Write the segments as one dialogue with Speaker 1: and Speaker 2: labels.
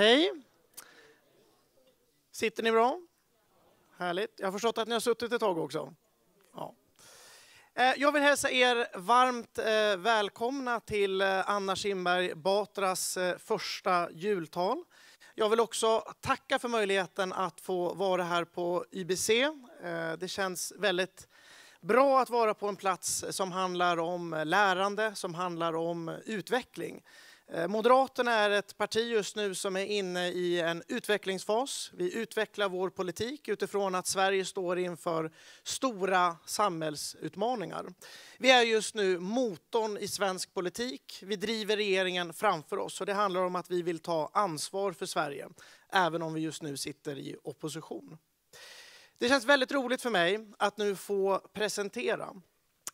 Speaker 1: Hej! Sitter ni bra? Härligt. Jag har förstått att ni har suttit ett tag också. Ja. Eh, jag vill hälsa er varmt eh, välkomna till eh, Anna Kinberg Batras första jultal. Jag vill också tacka för möjligheten att få vara här på IBC. Det känns väldigt bra att vara på en plats som handlar om lärande, som handlar om utveckling. Eh, Moderaterna är ett parti just nu som är inne i en utvecklingsfas. Vi utvecklar vår politik utifrån att Sverige står inför stora samhällsutmaningar. Vi är just nu motorn i svensk politik. Vi driver regeringen framför oss och det handlar om att vi vill ta ansvar för Sverige, även om vi just nu sitter i opposition. Det känns väldigt roligt för mig att nu få presentera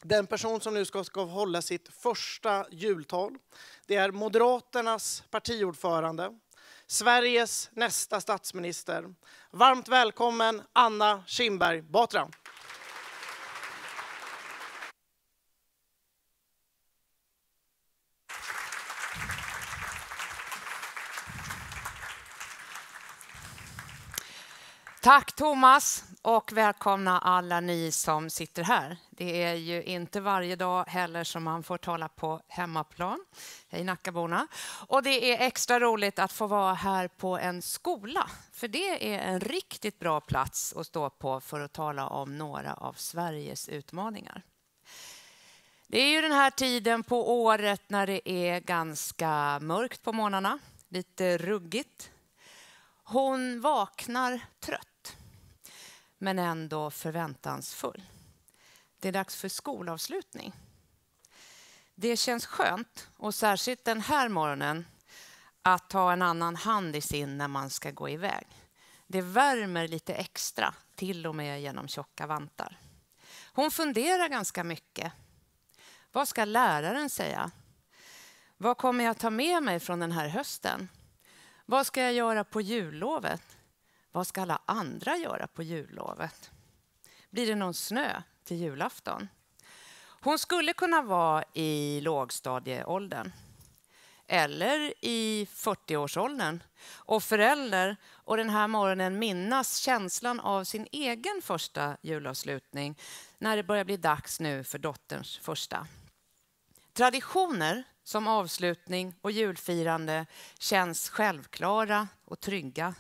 Speaker 1: den person som nu ska, ska hålla sitt första jultal. Det är Moderaternas partiordförande, Sveriges nästa statsminister. Varmt välkommen Anna Kinberg Batra.
Speaker 2: Tack Thomas och välkomna alla ni som sitter här. Det är ju inte varje dag heller som man får tala på hemmaplan. Hej Nackaborna. Och det är extra roligt att få vara här på en skola, för det är en riktigt bra plats att stå på för att tala om några av Sveriges utmaningar. Det är ju den här tiden på året när det är ganska mörkt på morgnarna, lite ruggigt. Hon vaknar trött men ändå förväntansfull. Det är dags för skolavslutning. Det känns skönt, och särskilt den här morgonen, att ha en annan hand i sin när man ska gå iväg. Det värmer lite extra, till och med genom tjocka vantar. Hon funderar ganska mycket. Vad ska läraren säga? Vad kommer jag ta med mig från den här hösten? Vad ska jag göra på jullovet? Vad ska alla andra göra på jullovet? Blir det någon snö till julafton? Hon skulle kunna vara i lågstadieåldern eller i 40-årsåldern och förälder och den här morgonen minnas känslan av sin egen första julavslutning när det börjar bli dags nu för dotterns första. Traditioner som avslutning och julfirande känns självklara och trygga.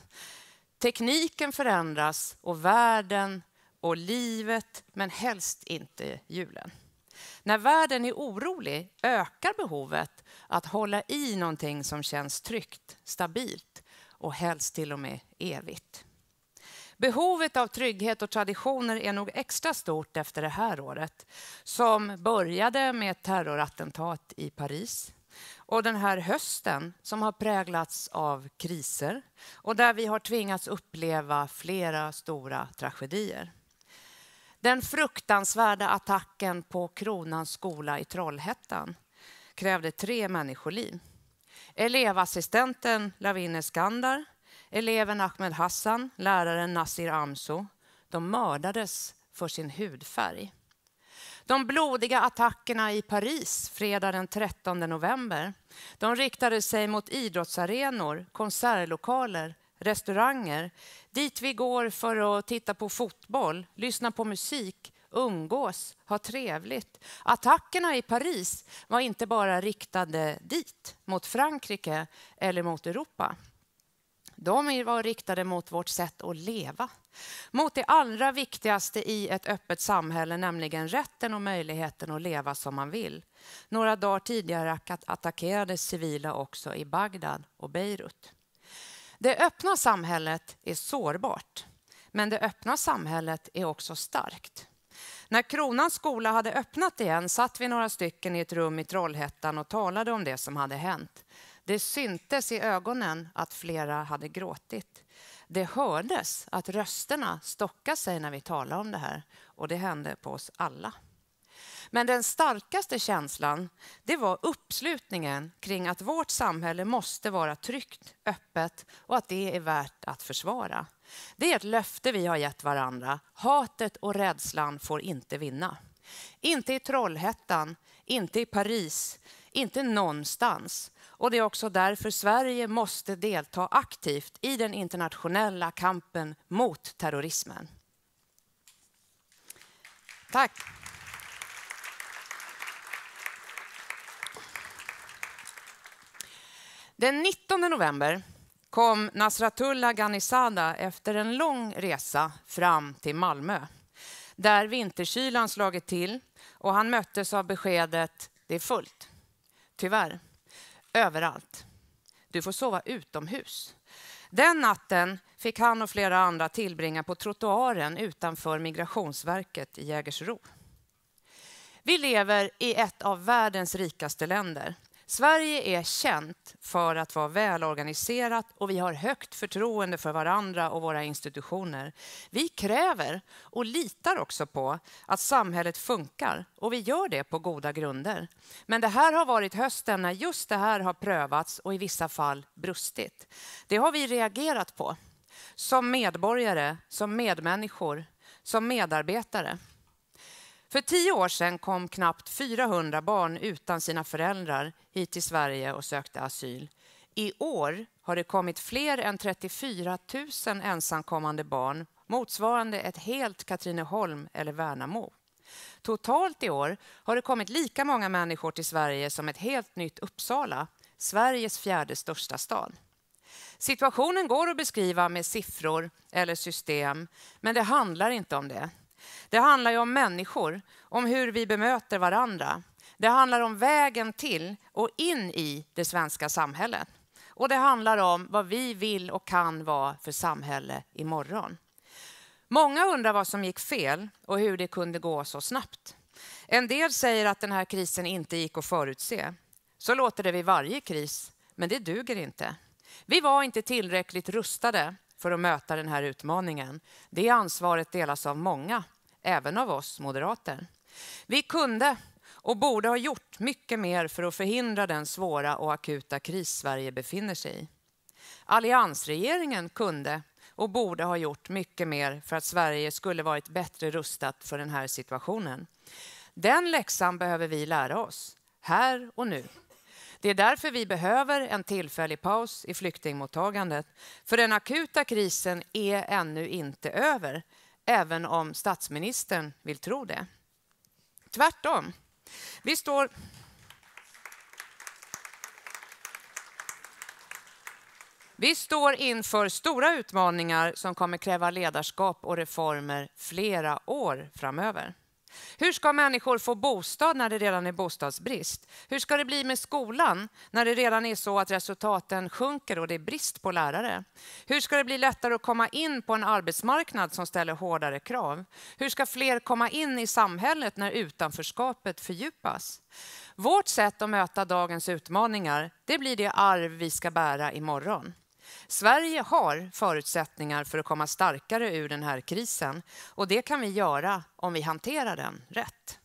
Speaker 2: Tekniken förändras och världen och livet, men helst inte julen. När världen är orolig ökar behovet att hålla i någonting som känns tryggt, stabilt och helst till och med evigt. Behovet av trygghet och traditioner är nog extra stort efter det här året som började med ett terrorattentat i Paris och den här hösten som har präglats av kriser och där vi har tvingats uppleva flera stora tragedier. Den fruktansvärda attacken på Kronans skola i Trollhättan krävde tre människoliv. Elevassistenten Lavin Eskandar, eleven Ahmed Hassan, läraren Nasir Amso. De mördades för sin hudfärg. De blodiga attackerna i Paris fredag den 13 november de riktade sig mot idrottsarenor, konsertlokaler, restauranger dit vi går för att titta på fotboll, lyssna på musik, umgås, ha trevligt. Attackerna i Paris var inte bara riktade dit, mot Frankrike eller mot Europa. De var riktade mot vårt sätt att leva. Mot det allra viktigaste i ett öppet samhälle, nämligen rätten och möjligheten att leva som man vill. Några dagar tidigare attackerades civila också i Bagdad och Beirut. Det öppna samhället är sårbart, men det öppna samhället är också starkt. När Kronans skola hade öppnat igen satt vi några stycken i ett rum i Trollhättan och talade om det som hade hänt. Det syntes i ögonen att flera hade gråtit. Det hördes att rösterna stockade sig när vi talade om det här och det hände på oss alla. Men den starkaste känslan det var uppslutningen kring att vårt samhälle måste vara tryggt, öppet och att det är värt att försvara. Det är ett löfte vi har gett varandra. Hatet och rädslan får inte vinna. Inte i Trollhättan, inte i Paris, inte någonstans. Och det är också därför Sverige måste delta aktivt i den internationella kampen mot terrorismen. Tack. Den 19 november kom Nasratullah Ghanisada efter en lång resa fram till Malmö där vinterkylan slagit till och han möttes av beskedet det är fullt. Tyvärr överallt. Du får sova utomhus. Den natten fick han och flera andra tillbringa på trottoaren utanför Migrationsverket i Jägersro. Vi lever i ett av världens rikaste länder. Sverige är känt för att vara välorganiserat och vi har högt förtroende för varandra och våra institutioner. Vi kräver och litar också på att samhället funkar och vi gör det på goda grunder. Men det här har varit hösten när just det här har prövats och i vissa fall brustit. Det har vi reagerat på som medborgare, som medmänniskor, som medarbetare. För tio år sedan kom knappt 400 barn utan sina föräldrar hit till Sverige och sökte asyl. I år har det kommit fler än 34 000 ensamkommande barn, motsvarande ett helt Katrineholm eller Värnamo. Totalt i år har det kommit lika många människor till Sverige som ett helt nytt Uppsala, Sveriges fjärde största stad. Situationen går att beskriva med siffror eller system, men det handlar inte om det. Det handlar ju om människor, om hur vi bemöter varandra. Det handlar om vägen till och in i det svenska samhället. Och det handlar om vad vi vill och kan vara för samhälle imorgon. Många undrar vad som gick fel och hur det kunde gå så snabbt. En del säger att den här krisen inte gick att förutse. Så låter det vid varje kris, men det duger inte. Vi var inte tillräckligt rustade för att möta den här utmaningen. Det ansvaret delas av många även av oss moderater. Vi kunde och borde ha gjort mycket mer för att förhindra den svåra och akuta kris Sverige befinner sig i. Alliansregeringen kunde och borde ha gjort mycket mer för att Sverige skulle varit bättre rustat för den här situationen. Den läxan behöver vi lära oss, här och nu. Det är därför vi behöver en tillfällig paus i flyktingmottagandet. För den akuta krisen är ännu inte över även om statsministern vill tro det. Tvärtom. Vi står... Vi står inför stora utmaningar som kommer kräva ledarskap och reformer flera år framöver. Hur ska människor få bostad när det redan är bostadsbrist? Hur ska det bli med skolan när det redan är så att resultaten sjunker och det är brist på lärare? Hur ska det bli lättare att komma in på en arbetsmarknad som ställer hårdare krav? Hur ska fler komma in i samhället när utanförskapet fördjupas? Vårt sätt att möta dagens utmaningar, det blir det arv vi ska bära imorgon. Sverige har förutsättningar för att komma starkare ur den här krisen och det kan vi göra om vi hanterar den rätt.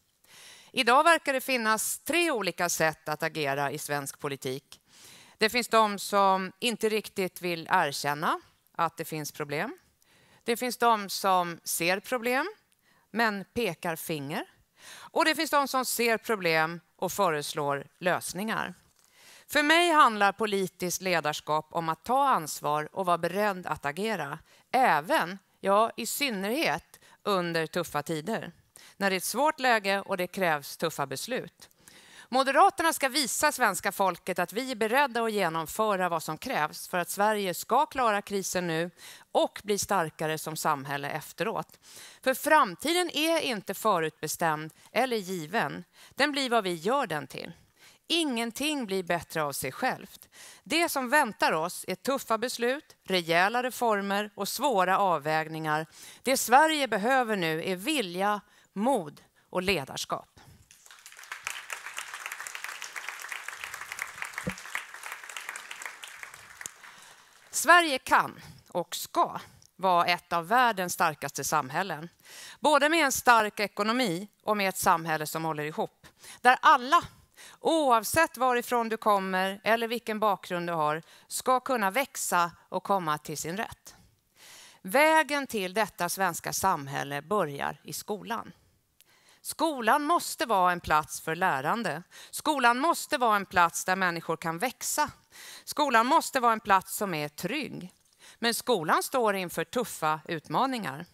Speaker 2: Idag verkar det finnas tre olika sätt att agera i svensk politik. Det finns de som inte riktigt vill erkänna att det finns problem. Det finns de som ser problem, men pekar finger. Och det finns de som ser problem och föreslår lösningar. För mig handlar politiskt ledarskap om att ta ansvar och vara beredd att agera. Även, ja i synnerhet, under tuffa tider. När det är ett svårt läge och det krävs tuffa beslut. Moderaterna ska visa svenska folket att vi är beredda att genomföra vad som krävs för att Sverige ska klara krisen nu och bli starkare som samhälle efteråt. För framtiden är inte förutbestämd eller given. Den blir vad vi gör den till. Ingenting blir bättre av sig självt. Det som väntar oss är tuffa beslut, rejäla reformer och svåra avvägningar. Det Sverige behöver nu är vilja, mod och ledarskap. Sverige kan och ska vara ett av världens starkaste samhällen. Både med en stark ekonomi och med ett samhälle som håller ihop, där alla oavsett varifrån du kommer eller vilken bakgrund du har, ska kunna växa och komma till sin rätt. Vägen till detta svenska samhälle börjar i skolan. Skolan måste vara en plats för lärande. Skolan måste vara en plats där människor kan växa. Skolan måste vara en plats som är trygg. Men skolan står inför tuffa utmaningar.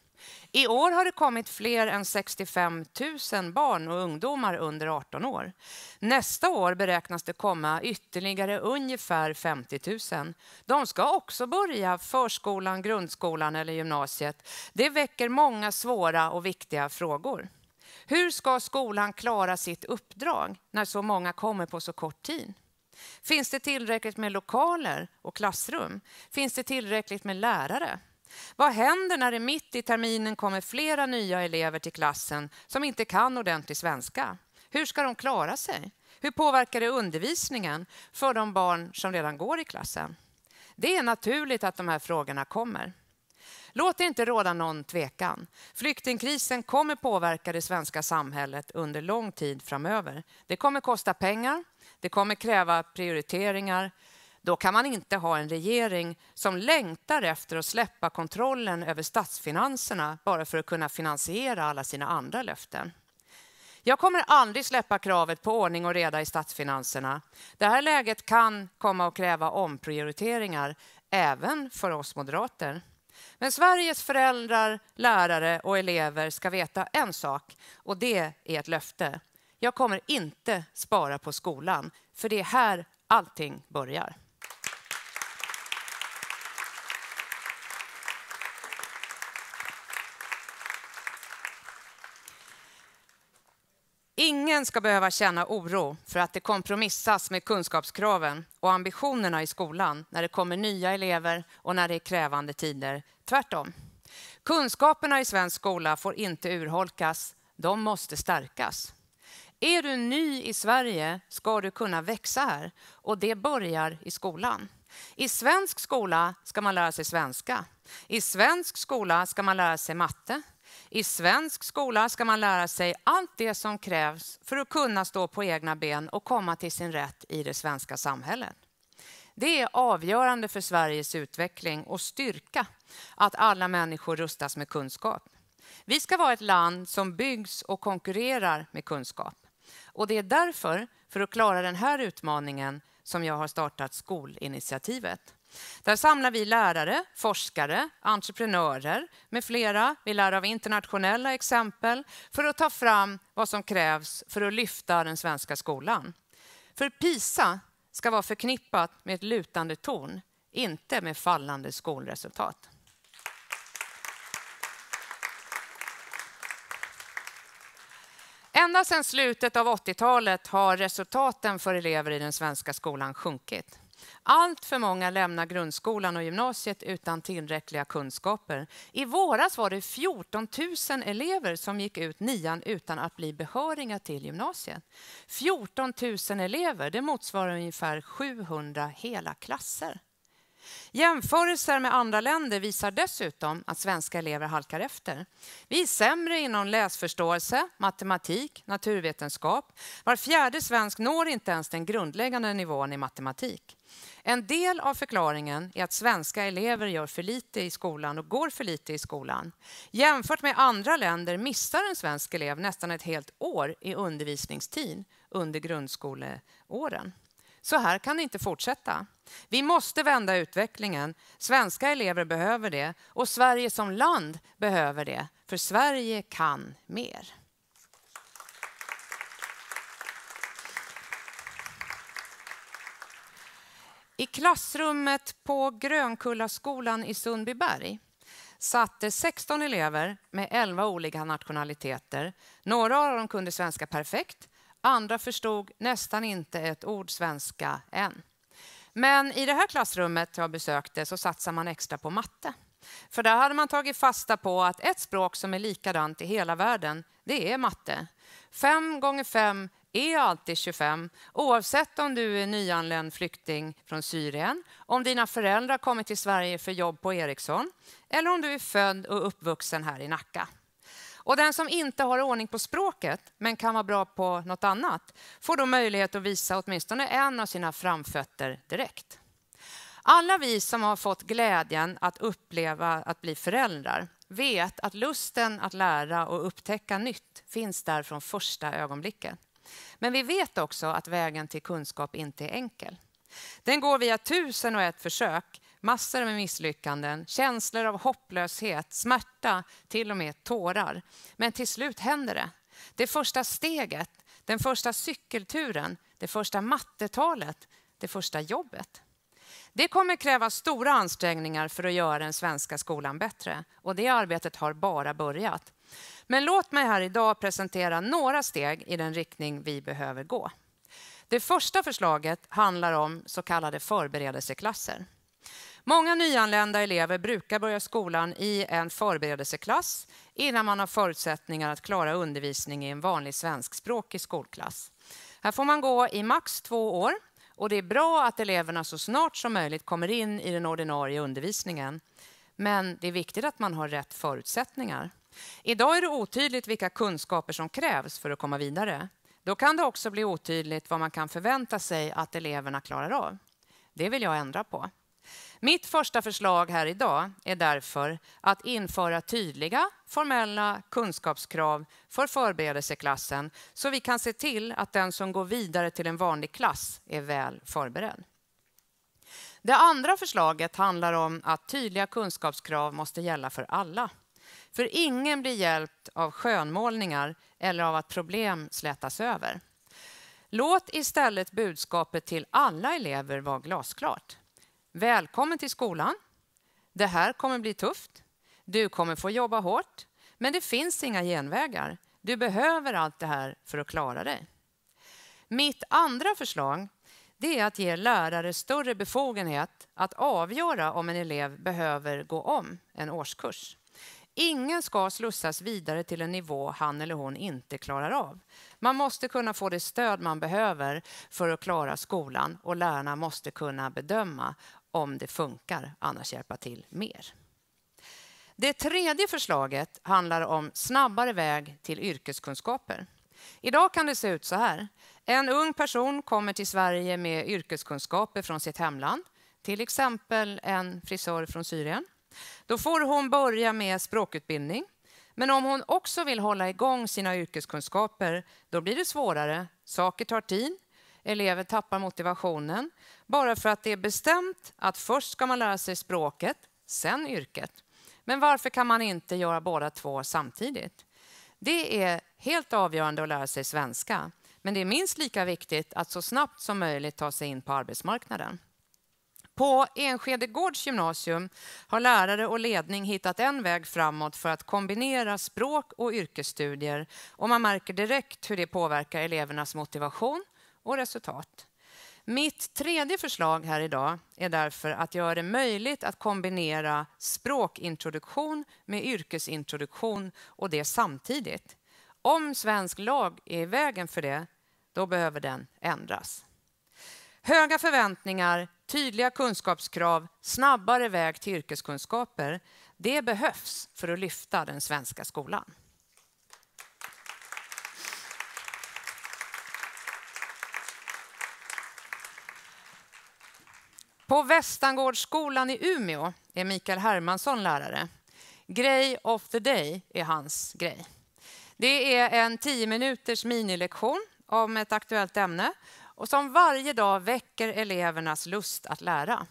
Speaker 2: I år har det kommit fler än 65 000 barn och ungdomar under 18 år. Nästa år beräknas det komma ytterligare ungefär 50 000. De ska också börja förskolan, grundskolan eller gymnasiet. Det väcker många svåra och viktiga frågor. Hur ska skolan klara sitt uppdrag när så många kommer på så kort tid? Finns det tillräckligt med lokaler och klassrum? Finns det tillräckligt med lärare? Vad händer när det mitt i terminen kommer flera nya elever till klassen som inte kan ordentlig svenska? Hur ska de klara sig? Hur påverkar det undervisningen för de barn som redan går i klassen? Det är naturligt att de här frågorna kommer. Låt det inte råda någon tvekan. Flyktingkrisen kommer påverka det svenska samhället under lång tid framöver. Det kommer kosta pengar, det kommer kräva prioriteringar då kan man inte ha en regering som längtar efter att släppa kontrollen över statsfinanserna bara för att kunna finansiera alla sina andra löften. Jag kommer aldrig släppa kravet på ordning och reda i statsfinanserna. Det här läget kan komma att kräva omprioriteringar, även för oss moderater. Men Sveriges föräldrar, lärare och elever ska veta en sak, och det är ett löfte. Jag kommer inte spara på skolan, för det är här allting börjar. Ingen ska behöva känna oro för att det kompromissas med kunskapskraven och ambitionerna i skolan när det kommer nya elever och när det är krävande tider. Tvärtom. Kunskaperna i svensk skola får inte urholkas, de måste stärkas. Är du ny i Sverige ska du kunna växa här och det börjar i skolan. I svensk skola ska man lära sig svenska. I svensk skola ska man lära sig matte. I svensk skola ska man lära sig allt det som krävs för att kunna stå på egna ben och komma till sin rätt i det svenska samhället. Det är avgörande för Sveriges utveckling och styrka att alla människor rustas med kunskap. Vi ska vara ett land som byggs och konkurrerar med kunskap. Och det är därför, för att klara den här utmaningen, som jag har startat Skolinitiativet. Där samlar vi lärare, forskare, entreprenörer med flera. Vi lär av internationella exempel för att ta fram vad som krävs för att lyfta den svenska skolan. För PISA ska vara förknippat med ett lutande torn, inte med fallande skolresultat. Ända sedan slutet av 80-talet har resultaten för elever i den svenska skolan sjunkit. Allt för många lämnar grundskolan och gymnasiet utan tillräckliga kunskaper. I våras var det 14 000 elever som gick ut nian utan att bli behöriga till gymnasiet. 14 000 elever, det motsvarar ungefär 700 hela klasser. Jämförelser med andra länder visar dessutom att svenska elever halkar efter. Vi är sämre inom läsförståelse, matematik, naturvetenskap. Var fjärde svensk når inte ens den grundläggande nivån i matematik. En del av förklaringen är att svenska elever gör för lite i skolan och går för lite i skolan. Jämfört med andra länder missar en svensk elev nästan ett helt år i undervisningstid under grundskoleåren. Så här kan det inte fortsätta. Vi måste vända utvecklingen. Svenska elever behöver det och Sverige som land behöver det. För Sverige kan mer. I klassrummet på Grönkullaskolan i Sundbyberg satte 16 elever med 11 olika nationaliteter. Några av dem kunde svenska perfekt, andra förstod nästan inte ett ord svenska än. Men i det här klassrummet jag besökte så satsar man extra på matte. För där hade man tagit fasta på att ett språk som är likadant i hela världen, det är matte. 5 gånger 5 är alltid 25, oavsett om du är nyanländ flykting från Syrien, om dina föräldrar kommit till Sverige för jobb på Ericsson, eller om du är född och uppvuxen här i Nacka. Och den som inte har ordning på språket, men kan vara bra på något annat, får då möjlighet att visa åtminstone en av sina framfötter direkt. Alla vi som har fått glädjen att uppleva att bli föräldrar vet att lusten att lära och upptäcka nytt finns där från första ögonblicket. Men vi vet också att vägen till kunskap inte är enkel. Den går via tusen och ett försök, massor med misslyckanden, känslor av hopplöshet, smärta, till och med tårar. Men till slut händer det. Det första steget, den första cykelturen, det första mattetalet, det första jobbet. Det kommer kräva stora ansträngningar för att göra den svenska skolan bättre och det arbetet har bara börjat. Men låt mig här idag presentera några steg i den riktning vi behöver gå. Det första förslaget handlar om så kallade förberedelseklasser. Många nyanlända elever brukar börja skolan i en förberedelseklass innan man har förutsättningar att klara undervisning i en vanlig svenskspråkig skolklass. Här får man gå i max två år och det är bra att eleverna så snart som möjligt kommer in i den ordinarie undervisningen. Men det är viktigt att man har rätt förutsättningar. Idag är det otydligt vilka kunskaper som krävs för att komma vidare. Då kan det också bli otydligt vad man kan förvänta sig att eleverna klarar av. Det vill jag ändra på. Mitt första förslag här idag är därför att införa tydliga formella kunskapskrav för förberedelseklassen så vi kan se till att den som går vidare till en vanlig klass är väl förberedd. Det andra förslaget handlar om att tydliga kunskapskrav måste gälla för alla. För ingen blir hjälpt av skönmålningar eller av att problem slätas över. Låt istället budskapet till alla elever vara glasklart. Välkommen till skolan. Det här kommer bli tufft. Du kommer få jobba hårt. Men det finns inga genvägar. Du behöver allt det här för att klara dig. Mitt andra förslag det är att ge lärare större befogenhet att avgöra om en elev behöver gå om en årskurs. Ingen ska slussas vidare till en nivå han eller hon inte klarar av. Man måste kunna få det stöd man behöver för att klara skolan och lärarna måste kunna bedöma om det funkar, annars hjälpa till mer. Det tredje förslaget handlar om snabbare väg till yrkeskunskaper. Idag kan det se ut så här. En ung person kommer till Sverige med yrkeskunskaper från sitt hemland, till exempel en frisör från Syrien. Då får hon börja med språkutbildning. Men om hon också vill hålla igång sina yrkeskunskaper, då blir det svårare. Saker tar tid, elever tappar motivationen. Bara för att det är bestämt att först ska man lära sig språket, sen yrket. Men varför kan man inte göra båda två samtidigt? Det är helt avgörande att lära sig svenska, men det är minst lika viktigt att så snabbt som möjligt ta sig in på arbetsmarknaden. På Enskede Gårds gymnasium har lärare och ledning hittat en väg framåt för att kombinera språk och yrkesstudier och man märker direkt hur det påverkar elevernas motivation och resultat. Mitt tredje förslag här idag är därför att göra det möjligt att kombinera språkintroduktion med yrkesintroduktion och det samtidigt. Om svensk lag är i vägen för det, då behöver den ändras. Höga förväntningar tydliga kunskapskrav, snabbare väg till yrkeskunskaper, det behövs för att lyfta den svenska skolan. På Västangårdsskolan i Umeå är Mikael Hermansson lärare. Grey of the day är hans grej. Det är en tio minuters minilektion om ett aktuellt ämne och som varje dag väcker elevernas lust att lära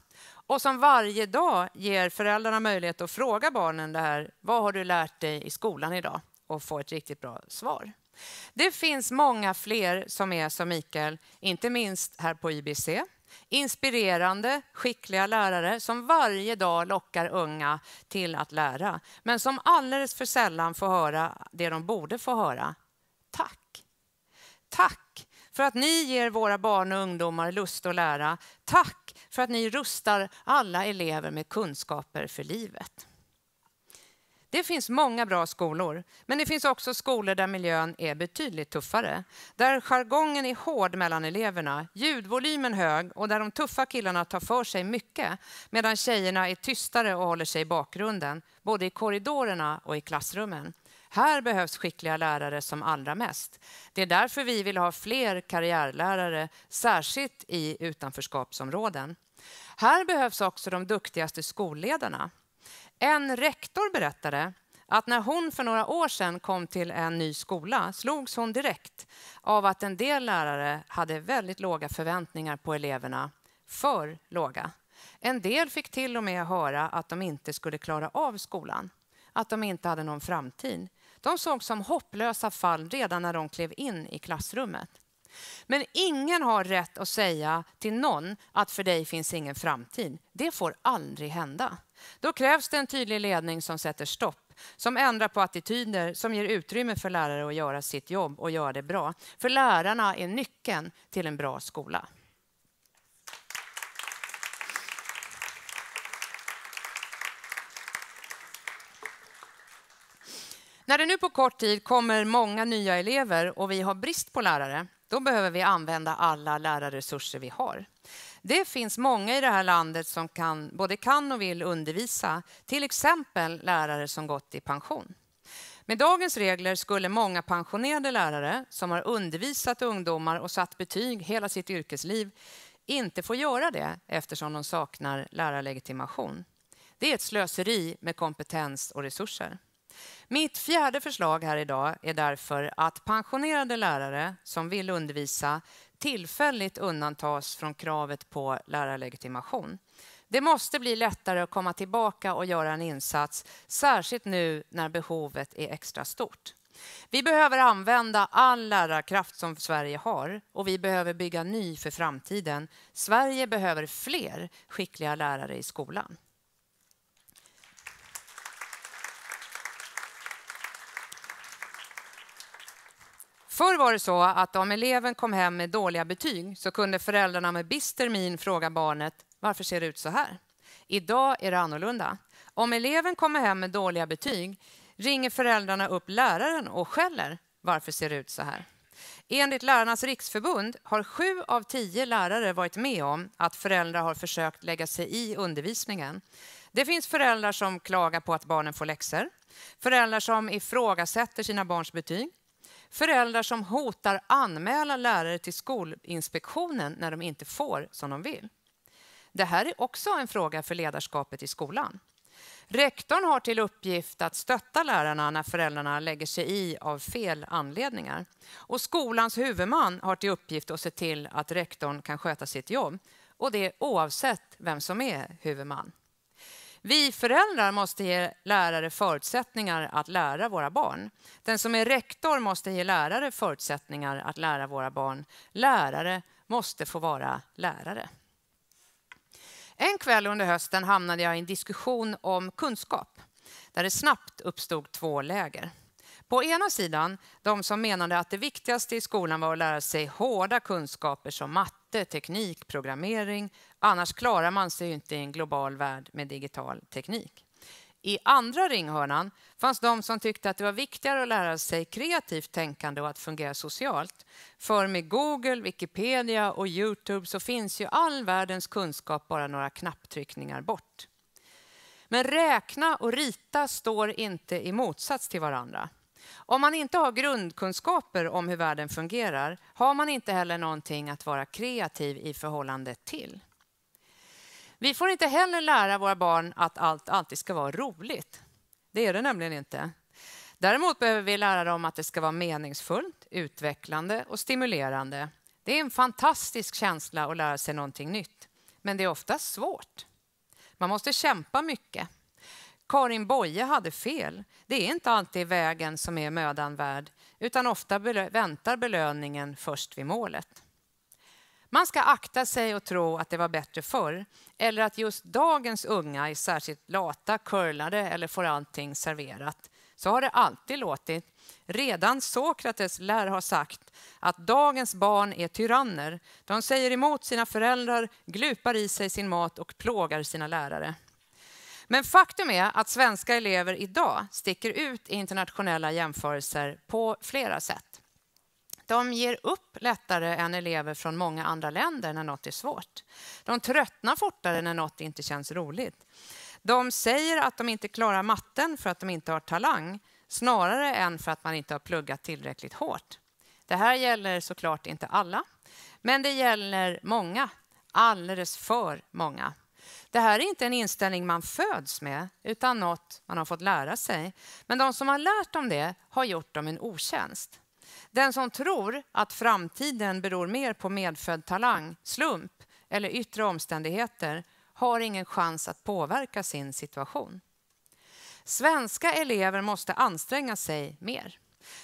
Speaker 2: och som varje dag ger föräldrarna möjlighet att fråga barnen det här, vad har du lärt dig i skolan idag? Och få ett riktigt bra svar. Det finns många fler som är som Mikael, inte minst här på IBC. Inspirerande, skickliga lärare som varje dag lockar unga till att lära, men som alldeles för sällan får höra det de borde få höra. Tack! Tack för att ni ger våra barn och ungdomar lust att lära. Tack för att ni rustar alla elever med kunskaper för livet. Det finns många bra skolor, men det finns också skolor där miljön är betydligt tuffare. Där jargongen är hård mellan eleverna, ljudvolymen hög och där de tuffa killarna tar för sig mycket medan tjejerna är tystare och håller sig i bakgrunden, både i korridorerna och i klassrummen. Här behövs skickliga lärare som allra mest. Det är därför vi vill ha fler karriärlärare, särskilt i utanförskapsområden. Här behövs också de duktigaste skolledarna. En rektor berättade att när hon för några år sedan kom till en ny skola slogs hon direkt av att en del lärare hade väldigt låga förväntningar på eleverna. För låga. En del fick till och med höra att de inte skulle klara av skolan att de inte hade någon framtid. De sågs som hopplösa fall redan när de klev in i klassrummet. Men ingen har rätt att säga till någon att för dig finns ingen framtid. Det får aldrig hända. Då krävs det en tydlig ledning som sätter stopp, som ändrar på attityder, som ger utrymme för lärare att göra sitt jobb och göra det bra. För lärarna är nyckeln till en bra skola. När det nu på kort tid kommer många nya elever och vi har brist på lärare, då behöver vi använda alla lärarresurser vi har. Det finns många i det här landet som kan, både kan och vill undervisa, till exempel lärare som gått i pension. Med dagens regler skulle många pensionerade lärare som har undervisat ungdomar och satt betyg hela sitt yrkesliv inte få göra det eftersom de saknar lärarlegitimation. Det är ett slöseri med kompetens och resurser. Mitt fjärde förslag här idag är därför att pensionerade lärare som vill undervisa tillfälligt undantas från kravet på lärarlegitimation. Det måste bli lättare att komma tillbaka och göra en insats, särskilt nu när behovet är extra stort. Vi behöver använda all lärarkraft som Sverige har och vi behöver bygga ny för framtiden. Sverige behöver fler skickliga lärare i skolan. Förr var det så att om eleven kom hem med dåliga betyg så kunde föräldrarna med bister min fråga barnet varför ser det ut så här? Idag är det annorlunda. Om eleven kommer hem med dåliga betyg ringer föräldrarna upp läraren och skäller varför ser det ut så här? Enligt Lärarnas riksförbund har sju av tio lärare varit med om att föräldrar har försökt lägga sig i undervisningen. Det finns föräldrar som klagar på att barnen får läxor, föräldrar som ifrågasätter sina barns betyg, Föräldrar som hotar anmäla lärare till Skolinspektionen när de inte får som de vill. Det här är också en fråga för ledarskapet i skolan. Rektorn har till uppgift att stötta lärarna när föräldrarna lägger sig i av fel anledningar. Och skolans huvudman har till uppgift att se till att rektorn kan sköta sitt jobb. Och det oavsett vem som är huvudman. Vi föräldrar måste ge lärare förutsättningar att lära våra barn. Den som är rektor måste ge lärare förutsättningar att lära våra barn. Lärare måste få vara lärare. En kväll under hösten hamnade jag i en diskussion om kunskap där det snabbt uppstod två läger. På ena sidan de som menade att det viktigaste i skolan var att lära sig hårda kunskaper som matte, teknik, programmering. Annars klarar man sig inte i en global värld med digital teknik. I andra ringhörnan fanns de som tyckte att det var viktigare att lära sig kreativt tänkande och att fungera socialt. För med Google, Wikipedia och Youtube så finns ju all världens kunskap bara några knapptryckningar bort. Men räkna och rita står inte i motsats till varandra. Om man inte har grundkunskaper om hur världen fungerar har man inte heller någonting att vara kreativ i förhållande till. Vi får inte heller lära våra barn att allt alltid ska vara roligt. Det är det nämligen inte. Däremot behöver vi lära dem att det ska vara meningsfullt, utvecklande och stimulerande. Det är en fantastisk känsla att lära sig någonting nytt, men det är ofta svårt. Man måste kämpa mycket. Karin Boye hade fel. Det är inte alltid vägen som är mödan värd, utan ofta belö väntar belöningen först vid målet. Man ska akta sig och tro att det var bättre förr, eller att just dagens unga är särskilt lata, curlade eller får allting serverat. Så har det alltid låtit. Redan Sokrates lär ha sagt att dagens barn är tyranner. De säger emot sina föräldrar, glupar i sig sin mat och plågar sina lärare. Men faktum är att svenska elever idag sticker ut i internationella jämförelser på flera sätt. De ger upp lättare än elever från många andra länder när något är svårt. De tröttnar fortare när något inte känns roligt. De säger att de inte klarar matten för att de inte har talang snarare än för att man inte har pluggat tillräckligt hårt. Det här gäller såklart inte alla, men det gäller många. Alldeles för många. Det här är inte en inställning man föds med, utan något man har fått lära sig. Men de som har lärt dem det har gjort dem en otjänst. Den som tror att framtiden beror mer på medfödd talang, slump eller yttre omständigheter har ingen chans att påverka sin situation. Svenska elever måste anstränga sig mer.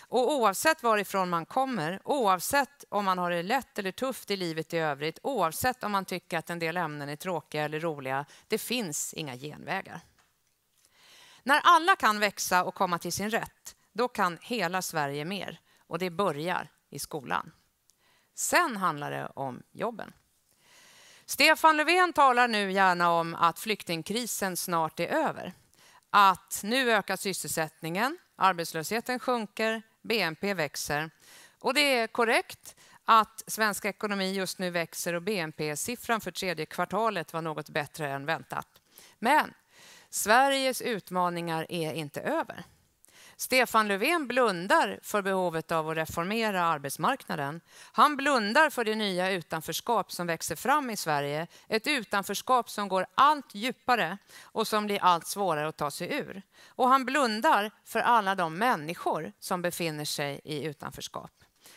Speaker 2: Och oavsett varifrån man kommer, oavsett om man har det lätt eller tufft i livet i övrigt, oavsett om man tycker att en del ämnen är tråkiga eller roliga, det finns inga genvägar. När alla kan växa och komma till sin rätt, då kan hela Sverige mer. Och det börjar i skolan. Sen handlar det om jobben. Stefan Löfven talar nu gärna om att flyktingkrisen snart är över. Att nu ökar sysselsättningen, Arbetslösheten sjunker, BNP växer. Och det är korrekt att svensk ekonomi just nu växer och BNP-siffran för tredje kvartalet var något bättre än väntat. Men Sveriges utmaningar är inte över. Stefan Löfven blundar för behovet av att reformera arbetsmarknaden. Han blundar för det nya utanförskap som växer fram i Sverige. Ett utanförskap som går allt djupare och som blir allt svårare att ta sig ur. Och han blundar för alla de människor som befinner sig i utanförskap.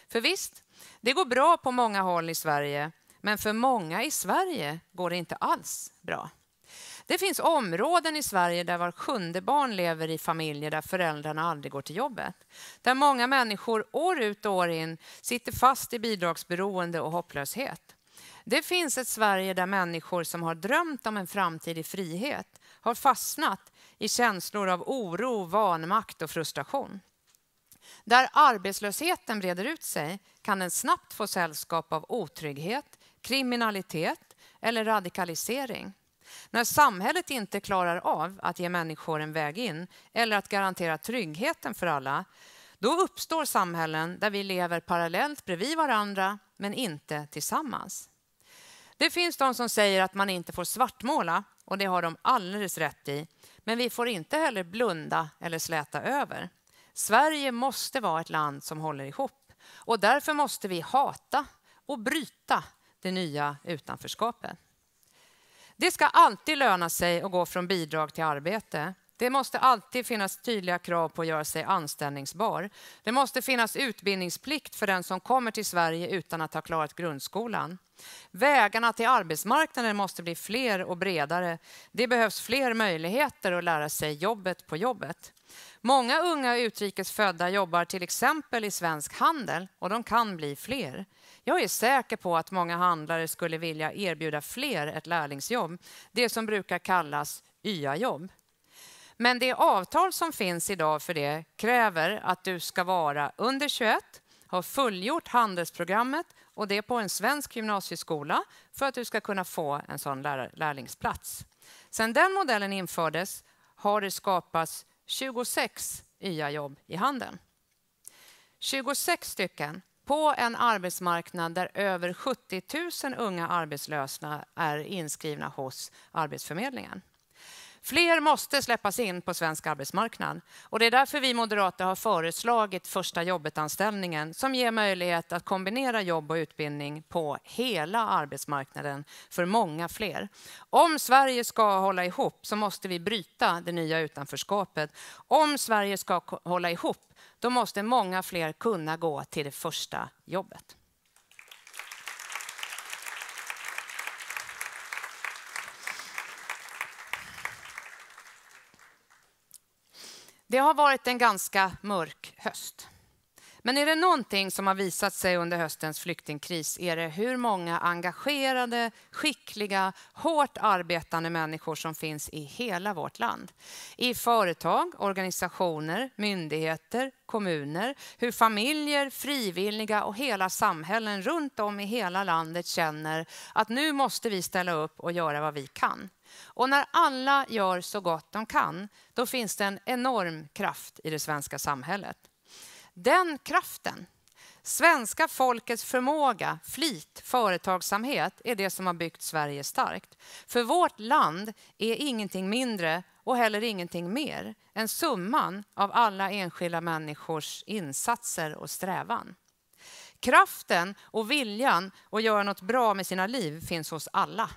Speaker 2: För visst, det går bra på många håll i Sverige, men för många i Sverige går det inte alls bra. Det finns områden i Sverige där var sjunde barn lever i familjer där föräldrarna aldrig går till jobbet. Där många människor år ut och år in sitter fast i bidragsberoende och hopplöshet. Det finns ett Sverige där människor som har drömt om en framtid i frihet har fastnat i känslor av oro, vanmakt och frustration. Där arbetslösheten breder ut sig kan den snabbt få sällskap av otrygghet, kriminalitet eller radikalisering. När samhället inte klarar av att ge människor en väg in eller att garantera tryggheten för alla, då uppstår samhällen där vi lever parallellt bredvid varandra men inte tillsammans. Det finns de som säger att man inte får svartmåla och det har de alldeles rätt i. Men vi får inte heller blunda eller släta över. Sverige måste vara ett land som håller ihop och därför måste vi hata och bryta det nya utanförskapet. Det ska alltid löna sig att gå från bidrag till arbete. Det måste alltid finnas tydliga krav på att göra sig anställningsbar. Det måste finnas utbildningsplikt för den som kommer till Sverige utan att ha klarat grundskolan. Vägarna till arbetsmarknaden måste bli fler och bredare. Det behövs fler möjligheter att lära sig jobbet på jobbet. Många unga utrikesfödda jobbar till exempel i svensk handel och de kan bli fler. Jag är säker på att många handlare skulle vilja erbjuda fler ett lärlingsjobb, det som brukar kallas YA-jobb. Men det avtal som finns idag för det kräver att du ska vara under 21, ha fullgjort handelsprogrammet och det på en svensk gymnasieskola för att du ska kunna få en sån lär lärlingsplats. Sedan den modellen infördes har det skapats 26 YA-jobb i handeln. 26 stycken på en arbetsmarknad där över 70 000 unga arbetslösa är inskrivna hos Arbetsförmedlingen. Fler måste släppas in på svensk arbetsmarknad och det är därför vi moderater har föreslagit första jobbet-anställningen som ger möjlighet att kombinera jobb och utbildning på hela arbetsmarknaden för många fler. Om Sverige ska hålla ihop så måste vi bryta det nya utanförskapet. Om Sverige ska hålla ihop då måste många fler kunna gå till det första jobbet. Det har varit en ganska mörk höst. Men är det någonting som har visat sig under höstens flyktingkris är det hur många engagerade, skickliga, hårt arbetande människor som finns i hela vårt land. I företag, organisationer, myndigheter, kommuner, hur familjer, frivilliga och hela samhällen runt om i hela landet känner att nu måste vi ställa upp och göra vad vi kan. Och när alla gör så gott de kan, då finns det en enorm kraft i det svenska samhället. Den kraften, svenska folkets förmåga, flit, företagsamhet är det som har byggt Sverige starkt. För vårt land är ingenting mindre och heller ingenting mer än summan av alla enskilda människors insatser och strävan. Kraften och viljan att göra något bra med sina liv finns hos alla.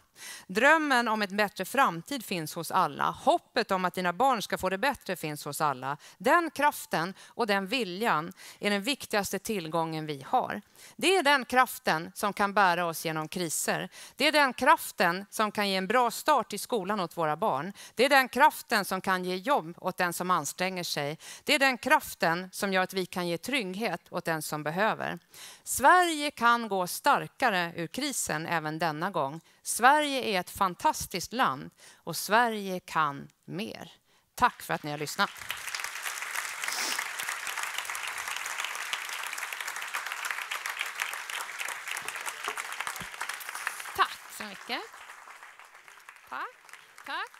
Speaker 2: Drömmen om en bättre framtid finns hos alla. Hoppet om att dina barn ska få det bättre finns hos alla. Den kraften och den viljan är den viktigaste tillgången vi har. Det är den kraften som kan bära oss genom kriser. Det är den kraften som kan ge en bra start i skolan åt våra barn. Det är den kraften som kan ge jobb åt den som anstränger sig. Det är den kraften som gör att vi kan ge trygghet åt den som behöver. Sverige kan gå starkare ur krisen även denna gång. Sverige är ett fantastiskt land och Sverige kan mer. Tack för att ni har lyssnat. Tack så mycket. Tack. Tack.